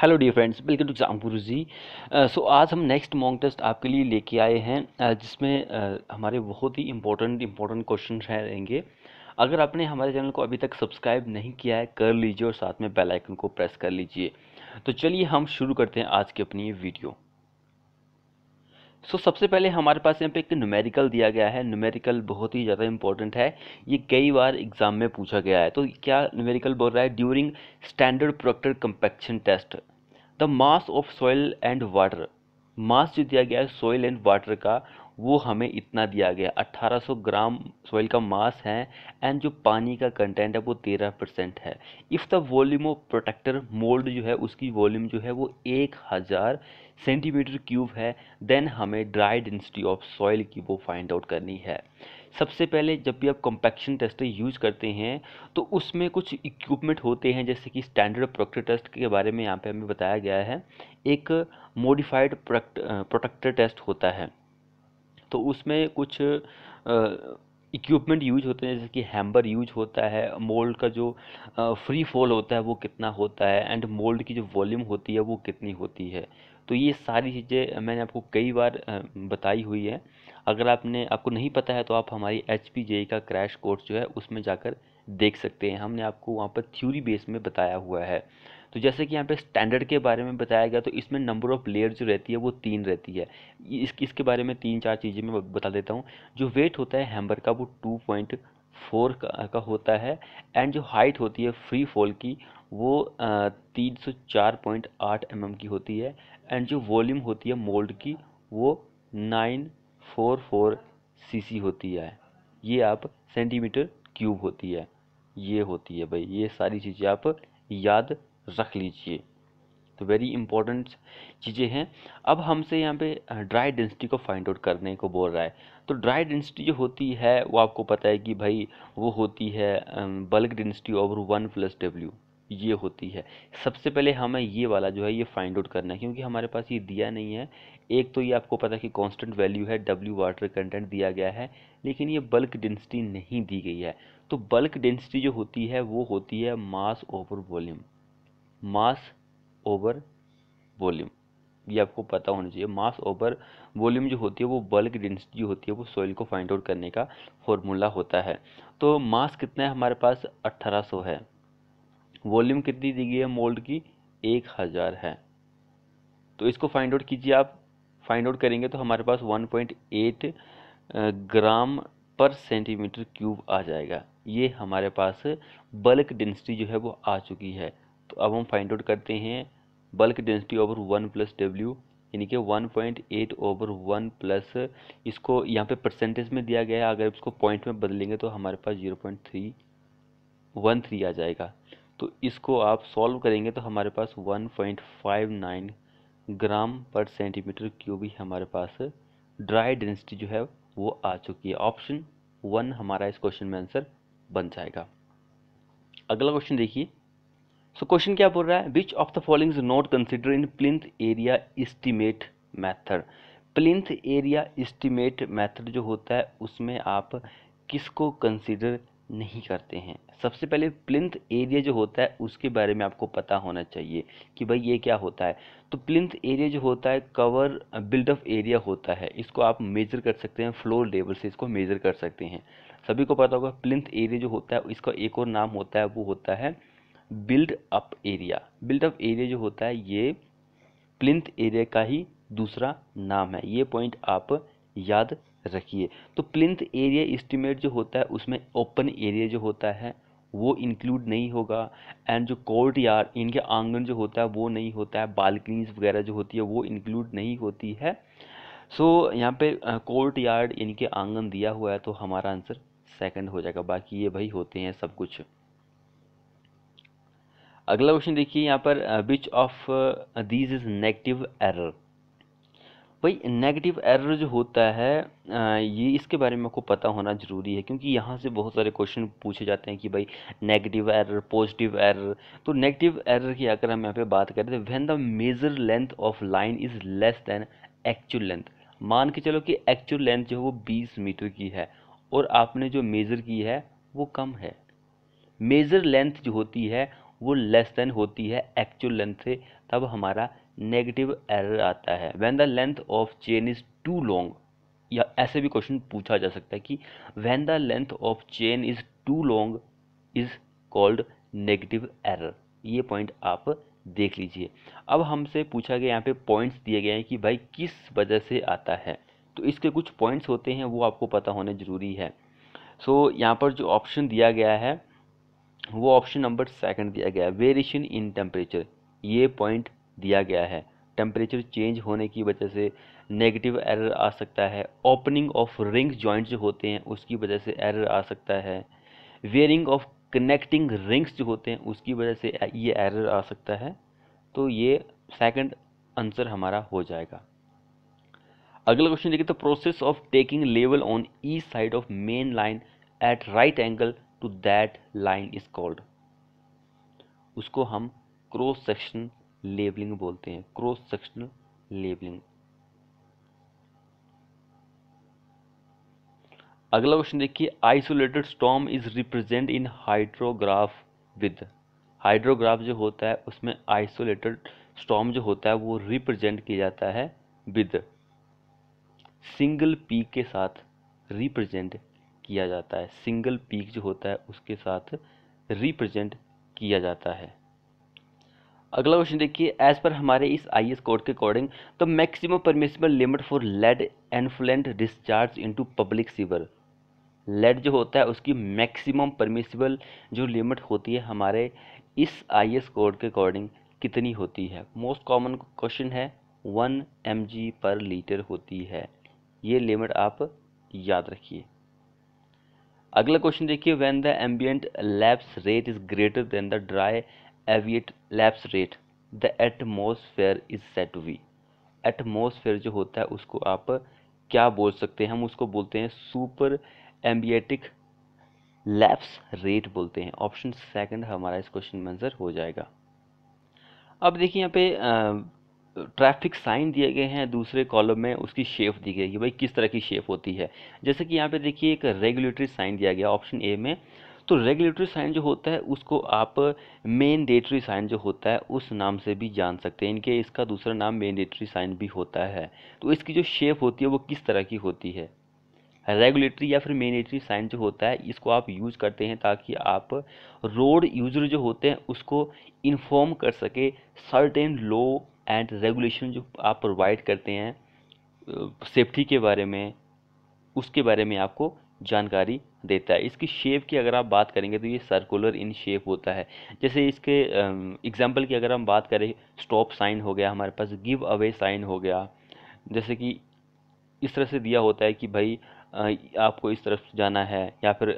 Hello dear friends welcome to exam Guru ji सो आज हम next mock test आपके लिए लेके आए हैं uh, जिसमें uh, हमारे बहुत ही इंपॉर्टेंट इंपॉर्टेंट क्वेश्चन रहेंगे अगर आपने हमारे चैनल को अभी तक सब्सक्राइब नहीं किया है कर लीजिए और साथ में बेल आइकन को प्रेस कर लीजिए तो चलिए हम शुरू करते हैं आज की अपनी ये वीडियो सो so, सबसे पहले हमारे पास यहाँ पे एक न्यूमेरिकल दिया गया है न्यूमेरिकल बहुत ही ज़्यादा इंपॉर्टेंट है ये कई बार एग्जाम में पूछा गया है तो क्या न्यूमेरिकल बोल रहा है during standard proctor compaction test the mass of soil and water mass जो दिया गया है सॉइल एंड वाटर का वो हमें इतना दिया गया 1800 ग्राम सॉइल का मास है एंड जो पानी का कंटेंट है वो 13 परसेंट है if the volume of proctor mould जो है उसकी वॉल्यूम जो है वो एक हज़ार सेंटीमीटर क्यूब है देन हमें ड्राई डेंसिटी ऑफ सॉइल की वो फाइंड आउट करनी है सबसे पहले जब भी आप कॉम्पैक्शन टेस्टर यूज करते हैं तो उसमें कुछ इक्विपमेंट होते हैं जैसे कि स्टैंडर्ड प्रोडक्टर टेस्ट के बारे में यहाँ पे हमें बताया गया है एक मॉडिफाइड प्रोडक्टर टेस्ट होता है तो उसमें कुछ इक्विपमेंट यूज होते हैं जैसे कि हैम्बर यूज होता है मोल्ड का जो फ्री फॉल होता है वो कितना होता है एंड मोल्ड की जो वॉल्यूम होती है वो कितनी होती है तो ये सारी चीज़ें मैंने आपको कई बार बताई हुई है अगर आपने आपको नहीं पता है तो आप हमारी एच e का क्रैश कोर्स जो है उसमें जाकर देख सकते हैं हमने आपको वहाँ पर थ्योरी बेस में बताया हुआ है तो जैसे कि यहाँ पे स्टैंडर्ड के बारे में बताया गया तो इसमें नंबर ऑफ लेयर जो रहती है वो तीन रहती है इस इसके बारे में तीन चार चीज़ें मैं बता देता हूँ जो वेट होता है हैम्बर का वो टू पॉइंट फोर का, का होता है एंड जो हाइट होती है फ्री फॉल की वो तीन सौ चार पॉइंट आठ एम mm एम की होती है एंड जो वॉल्यूम होती है मोल्ड की वो nine four four C C होती है ये आप सेंटीमीटर क्यूब होती है ये होती है भाई ये सारी चीज़ें आप याद रख लीजिए तो वेरी इंपॉर्टेंट चीज़ें हैं अब हमसे यहाँ पे ड्राई डेंसिटी को फाइंड आउट करने को बोल रहा है तो ड्राई डेंसिटी जो होती है वो आपको पता है कि भाई वो होती है bulk density over one plus W ये होती है सबसे पहले हमें ये वाला जो है ये फाइंड आउट करना है क्योंकि हमारे पास ये दिया नहीं है एक तो ये आपको पता है कि कांस्टेंट वैल्यू है डब्ल्यू वाटर कंटेंट दिया गया है लेकिन ये बल्क डेंसिटी नहीं दी गई है तो बल्क डेंसिटी जो होती है वो होती है mass over volume mass over volume ये आपको पता होना चाहिए मास ओवर वॉल्यूम जो होती है वो बल्क डेंसिटी होती है वो सॉइल को फाइंड आउट करने का फॉर्मूला होता है तो मास कितना है हमारे पास 1800 है वॉल्यूम कितनी दी गई है मोल्ड की 1000 है तो इसको फाइंड आउट कीजिए आप फाइंड आउट करेंगे तो हमारे पास 1.8 ग्राम पर सेंटीमीटर क्यूब आ जाएगा ये हमारे पास बल्क डेंसिटी जो है वो आ चुकी है तो अब हम फाइंड आउट करते हैं bulk density over one plus W यानी कि one point eight over one plus इसको यहाँ पे परसेंटेज में दिया गया है अगर इसको पॉइंट में बदलेंगे तो हमारे पास zero point three one three आ जाएगा तो इसको आप सॉल्व करेंगे तो हमारे पास one point five nine gram per centimetre cube ही हमारे पास ड्राई डेंसिटी जो है वो आ चुकी है ऑप्शन वन हमारा इस क्वेश्चन में आंसर बन जाएगा अगला क्वेश्चन देखिए सो क्वेश्चन क्या बोल रहा है which of the following not consider in plinth area estimate method plinth area estimate method जो होता है उसमें आप किसको कंसिडर नहीं करते हैं सबसे पहले प्लिंथ एरिया जो होता है उसके बारे में आपको पता होना चाहिए कि भाई ये क्या होता है तो प्लिंथ एरिया जो होता है कवर बिल्डअप एरिया होता है इसको आप मेजर कर सकते हैं फ्लोर लेवल से इसको मेजर कर सकते हैं सभी को पता होगा प्लिंथ एरिया जो होता है इसका एक और नाम होता है वो होता है build up area build up area जो होता है ये प्लिंथ एरिया का ही दूसरा नाम है ये पॉइंट आप याद रखिए तो प्लिंथ एरिया इस्टीमेट जो होता है उसमें ओपन एरिया जो होता है वो इंक्लूड नहीं होगा एंड जो कोर्ट यार्ड इनके आंगन जो होता है वो नहीं होता है बालकनीज वगैरह जो होती है वो इंक्लूड नहीं होती है सो so, यहाँ पे कोर्ट यार्ड इनके आंगन दिया हुआ है तो हमारा आंसर सेकंड हो जाएगा बाकी ये भाई होते हैं सब कुछ अगला क्वेश्चन देखिए यहाँ पर which of these is negative error भाई नेगेटिव एरर जो होता है uh, ये इसके बारे में आपको पता होना ज़रूरी है क्योंकि यहाँ से बहुत सारे क्वेश्चन पूछे जाते हैं कि भाई नेगेटिव एरर पॉजिटिव एरर तो नेगेटिव एरर की अगर हम यहाँ पे बात करें तो when the measure length of line is less than actual length मान के चलो कि एक्चुअल लेंथ जो है वो बीस मीटर की है और आपने जो मेज़र की है वो कम है मेज़र लेंथ जो होती है वो लेस देन होती है एक्चुअल लेंथ से तब हमारा नेगेटिव एरर आता है when the length of chain is too long या ऐसे भी क्वेश्चन पूछा जा सकता है कि when the length of chain is too long is called negative error ये पॉइंट आप देख लीजिए अब हमसे पूछा गया यहाँ पे पॉइंट्स दिए गए हैं कि भाई किस वजह से आता है तो इसके कुछ पॉइंट्स होते हैं वो आपको पता होने ज़रूरी है सो so, यहाँ पर जो ऑप्शन दिया गया है वो ऑप्शन नंबर सेकंड दिया गया है वेरिएशन इन टेम्परेचर ये पॉइंट दिया गया है टेम्परेचर चेंज होने की वजह से नेगेटिव एरर आ सकता है ओपनिंग ऑफ रिंग जॉइंट्स जो होते हैं उसकी वजह से एरर आ सकता है वेयरिंग ऑफ कनेक्टिंग रिंग्स जो होते हैं उसकी वजह से ये एरर आ सकता है तो ये सेकंड आंसर हमारा हो जाएगा अगला क्वेश्चन देखिए तो process of taking level on E side of main line at right angle to that line is called उसको हम क्रॉस सेक्शन लेबलिंग बोलते हैं क्रॉस सेक्शनल लेबलिंग अगला क्वेश्चन देखिए isolated storm is represent in hydrograph with hydrograph जो होता है उसमें आइसोलेटेड स्टॉम जो होता है वो रिप्रेजेंट किया जाता है विद सिंगल पी के साथ रिप्रेजेंट किया जाता है सिंगल पीक जो होता है उसके साथ रिप्रेजेंट किया जाता है अगला क्वेश्चन देखिए एज पर हमारे इस आई एस कोड के according the maximum permissible limit for lead effluent discharge into public sewer lead जो होता है उसकी मैक्सिमम परमिशिबल जो लिमिट होती है हमारे इस आई एस कोड के अकॉर्डिंग कितनी होती है मोस्ट कॉमन क्वेश्चन है वन एम पर लीटर होती है ये लिमिट आप याद रखिए अगला क्वेश्चन देखिए when the ambient lapse rate is greater than the dry एविएट lapse rate the atmosphere is set to atmosphere जो होता है उसको आप क्या बोल सकते हैं हम उसको बोलते हैं सुपर एम्बियटिक लैप्स रेट बोलते हैं ऑप्शन सेकंड हमारा इस क्वेश्चन में आंसर हो जाएगा अब देखिए यहाँ पे ट्रैफिक साइन दिए गए हैं दूसरे कॉलम में उसकी शेप दी गई है भाई किस तरह की शेप होती है जैसे कि यहाँ पे देखिए एक रेगुलेटरी साइन दिया गया ऑप्शन ए में तो रेगुलेटरी साइन जो होता है उसको आप मेन डेटरी साइन जो होता है उस नाम से भी जान सकते हैं इनके इसका दूसरा नाम मेन डेटरी साइन भी होता है तो इसकी जो शेप होती है वो किस तरह की होती है रेगुलेटरी या फिर मेनेटरी साइन जो होता है इसको आप यूज करते हैं ताकि आप रोड यूजर जो होते हैं उसको इन्फॉर्म कर सके सर्टेन लो एंड रेगुलेशन जो आप प्रोवाइड करते हैं सेफ्टी के बारे में उसके बारे में आपको जानकारी देता है इसकी शेप की अगर आप बात करेंगे तो ये सर्कुलर इन शेप होता है जैसे इसके एग्जांपल की अगर हम बात करें स्टॉप साइन हो गया हमारे पास गिव अवे साइन हो गया जैसे कि इस तरह से दिया होता है कि भाई आपको इस तरफ जाना है या फिर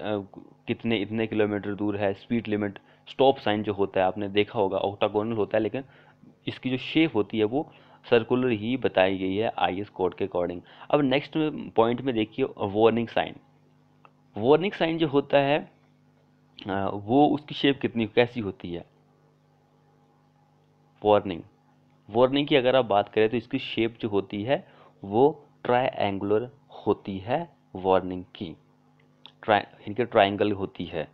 कितने इतने किलोमीटर दूर है स्पीड लिमिट स्टॉप साइन जो होता है आपने देखा होगा ऑक्टागोनल होता है लेकिन इसकी जो शेप होती है वो सर्कुलर ही बताई गई है आई कोड के अकॉर्डिंग अब नेक्स्ट पॉइंट में देखिए वार्निंग साइन वार्निंग साइन जो होता है वो उसकी शेप कितनी कैसी होती है वार्निंग वार्निंग की अगर आप बात करें तो इसकी शेप जो होती है वो ट्राइंगुलर होती है वार्निंग की ट्राइ इनके ट्राइंगल होती है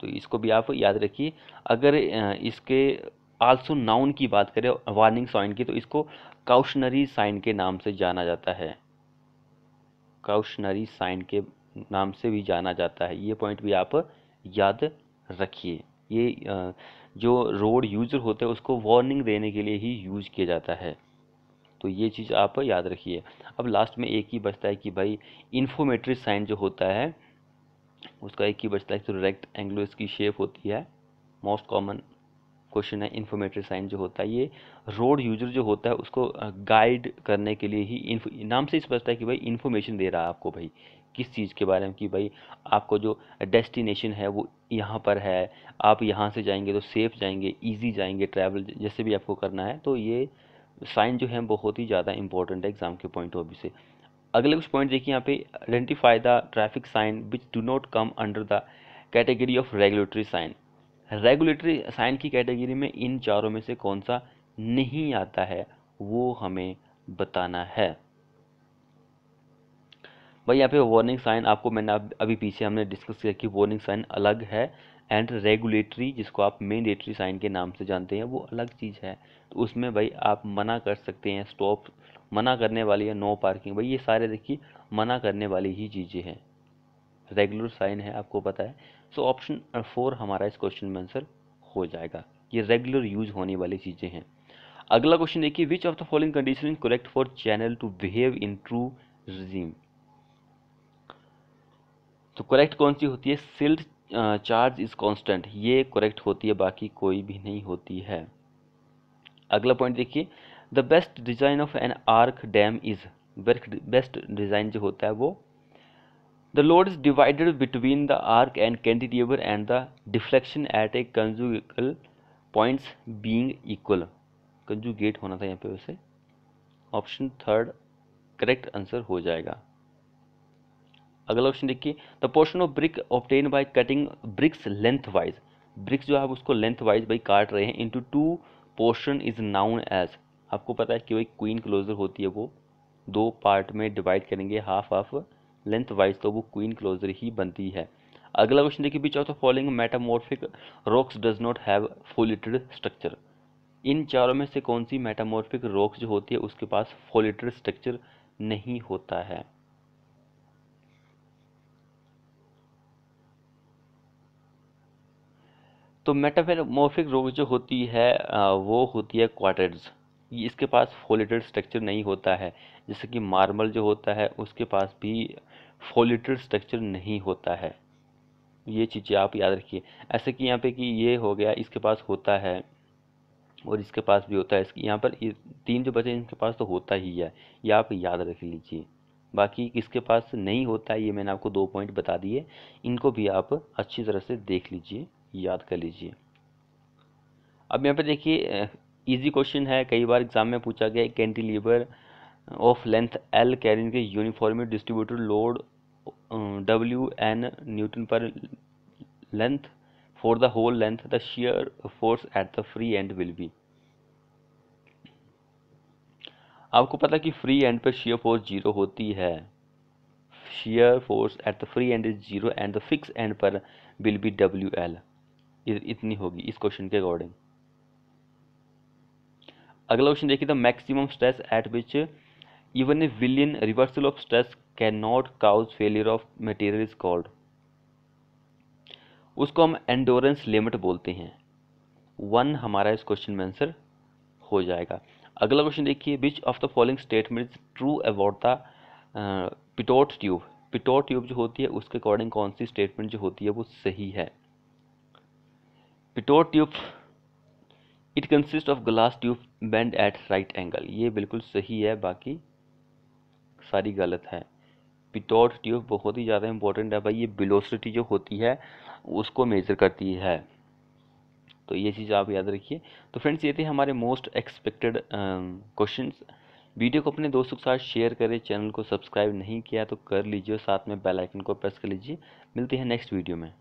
तो इसको भी आप याद रखिए अगर इसके आल्सो नाउन की बात करें वार्निंग साइन की तो इसको काउशनरी साइन के नाम से जाना जाता है काउशनरी साइन के नाम से भी जाना जाता है ये पॉइंट भी आप याद रखिए ये जो रोड यूजर होते हैं उसको वार्निंग देने के लिए ही यूज किया जाता है तो ये चीज़ आप याद रखिए अब लास्ट में एक ही बचता है कि भाई इन्फॉर्मेटरी साइन जो होता है उसका एक ही बचता है तो डायरेक्ट एंगलो इसकी शेप होती है मोस्ट कॉमन क्वेश्चन है इन्फॉर्मेटिव साइन जो होता है ये रोड यूजर जो होता है उसको गाइड करने के लिए ही नाम से स्पष्ट है कि भाई इन्फॉर्मेशन दे रहा है आपको भाई किस चीज़ के बारे में कि भाई आपको जो डेस्टिनेशन है वो यहाँ पर है आप यहाँ से जाएंगे तो सेफ़ जाएंगे ईजी जाएंगे ट्रैवल जैसे भी आपको करना है तो ये साइन जो है बहुत ही ज़्यादा इंपॉर्टेंट है एग्ज़ाम के पॉइंट ऑफ व्यू से अगले कुछ पॉइंट देखिए यहाँ पे identify the traffic sign which do not come under the category of regulatory sign regulatory sign की कैटेगरी में इन चारों में से कौन सा नहीं आता है वो हमें बताना है भाई यहाँ पे वार्निंग साइन आपको मैंने अभी पीछे हमने डिस्कस किया कि वार्निंग साइन अलग है एंड रेगुलेटरी जिसको आप मैंडेटरी साइन के नाम से जानते हैं वो अलग चीज़ है तो उसमें भाई आप मना कर सकते हैं स्टॉप मना करने वाली है नो पार्किंग भाई ये सारे देखिए मना करने वाली ही चीज़ें हैं रेगुलर साइन है आपको पता है सो ऑप्शन फोर हमारा इस क्वेश्चन में आंसर हो जाएगा ये रेगुलर यूज होने वाली चीज़ें हैं अगला क्वेश्चन देखिए which of the following condition is correct for channel to behave in true regime तो करेक्ट कौन सी होती है सिल्ड चार्ज इज कांस्टेंट ये करेक्ट होती है बाकी कोई भी नहीं होती है अगला पॉइंट देखिए the best design of an arch dam is best design जो होता है वो The load is divided between the arc and cantilever and the deflection at a conjugal points being equal. Conjugate होना था यहाँ पे उसे ऑप्शन थर्ड करेक्ट आंसर हो जाएगा अगला ऑप्शन देखिए the portion of brick obtained by cutting bricks lengthwise bricks जो है उसको लेंथ वाइज भाई काट रहे हैं into two portion is known as आपको पता है कि भाई क्वीन क्लोजर होती है वो दो पार्ट में डिवाइड करेंगे हाफ हाफ लेंथ वाइज तो वो क्वीन क्लोजर ही बनती है अगला क्वेश्चन देखिए which of the following metamorphic rocks does not have foliated structure इन चारों में से कौन सी मेटामॉर्फिक रॉक्स जो होती है उसके पास फोलिटेड स्ट्रक्चर नहीं होता है तो मेटामॉर्फिक रॉक्स जो होती है वो होती है क्वार्टर्स इसके पास फोलेटेड स्ट्रक्चर नहीं होता है जैसे कि मार्बल जो होता है उसके पास भी फोलेटेड स्ट्रक्चर नहीं होता है ये चीज़ें आप याद रखिए ऐसे कि यहाँ पे कि ये हो गया इसके पास होता है और इसके पास भी होता है इसकी यहाँ पर तीन जो बचे इनके पास तो होता ही है ये आप याद रख लीजिए बाकी किसके पास नहीं होता है ये मैंने आपको दो पॉइंट बता दिए इनको भी आप अच्छी तरह से देख लीजिए याद कर लीजिए अब यहाँ पर देखिए इजी क्वेश्चन है कई बार एग्जाम में पूछा गया cantilever of length L carrying के uniformly distributed load W N newton per length for the whole length the shear force at the free end will be आपको पता कि फ्री एंड पर शेयर फोर्स जीरो होती है shear force at the free end is zero and the fixed end पर will be W L इतनी होगी इस क्वेश्चन के अकॉर्डिंग अगला क्वेश्चन देखिए the maximum stress at which even a billion reversal of stress can not cause failure of material is called उसको हम endurance limit बोलते हैं वन हमारा इस क्वेश्चन में आंसर हो जाएगा अगला क्वेश्चन देखिए which of the following statement is true about the pitot tube pitot tube जो होती है उसके अकॉर्डिंग कौन सी स्टेटमेंट जो होती है वो सही है pitot tube it consist of glass tube bent at right angle ये बिल्कुल सही है बाकी सारी गलत है पिटोट ट्यूब बहुत ही ज़्यादा इंपॉर्टेंट है भाई ये बिलोसिटी जो होती है उसको मेजर करती है तो ये चीज़ आप याद रखिए तो फ्रेंड्स ये थे हमारे मोस्ट एक्सपेक्टेड क्वेश्चन वीडियो को अपने दोस्तों के साथ शेयर करें चैनल को सब्सक्राइब नहीं किया तो कर लीजिए साथ में बेल आइकन को प्रेस कर लीजिए मिलते हैं नेक्स्ट वीडियो में